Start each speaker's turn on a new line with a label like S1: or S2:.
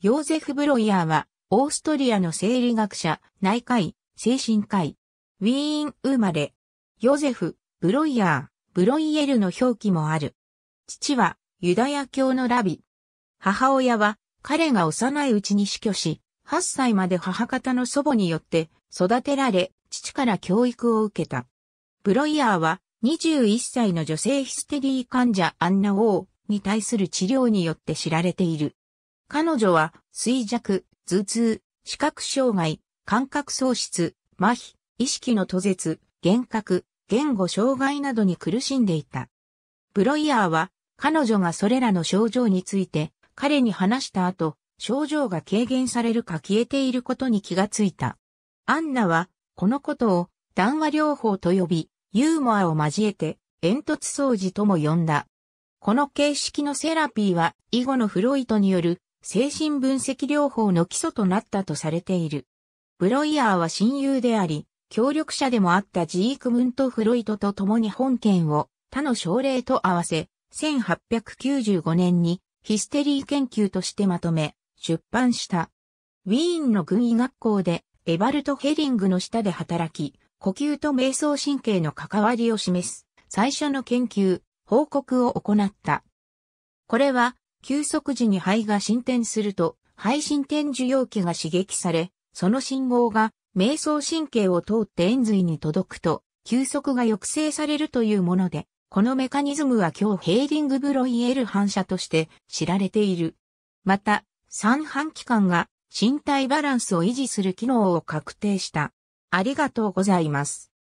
S1: ヨー
S2: ゼフ・ブロイヤーは、オーストリアの生理学者、内科医、精神科医。ウィーン生まれ。ヨーゼフ・ブロイヤー、ブロイエルの表記もある。父は、ユダヤ教のラビ。母親は、彼が幼いうちに死去し、8歳まで母方の祖母によって育てられ、父から教育を受けた。ブロイヤーは、21歳の女性ヒステリー患者アンナ・オーに対する治療によって知られている。彼女は、衰弱、頭痛、視覚障害、感覚喪失、麻痺、意識の途絶、幻覚、言語障害などに苦しんでいた。ブロイヤーは、彼女がそれらの症状について、彼に話した後、症状が軽減されるか消えていることに気がついた。アンナは、このことを談話療法と呼び、ユーモアを交えて、煙突掃除とも呼んだ。この形式のセラピーは、以後のフロイトによる精神分析療法の基礎となったとされている。ブロイヤーは親友であり、協力者でもあったジークムント・フロイトと共に本件を他の症例と合わせ、1895年にヒステリー研究としてまとめ、出版した。ウィーンの軍医学校でエバルト・ヘリングの下で働き、呼吸と瞑想神経の関わりを示す最初の研究、報告を行った。これは休息時に肺が進展すると、肺進展受容器が刺激され、その信号が瞑想神経を通って円髄に届くと、休息が抑制されるというもので、このメカニズムは今日ヘーディングブロイエル反射として知られている。また、三半規管が身体バランスを維持する機能を確定した。ありがとうござ
S1: います。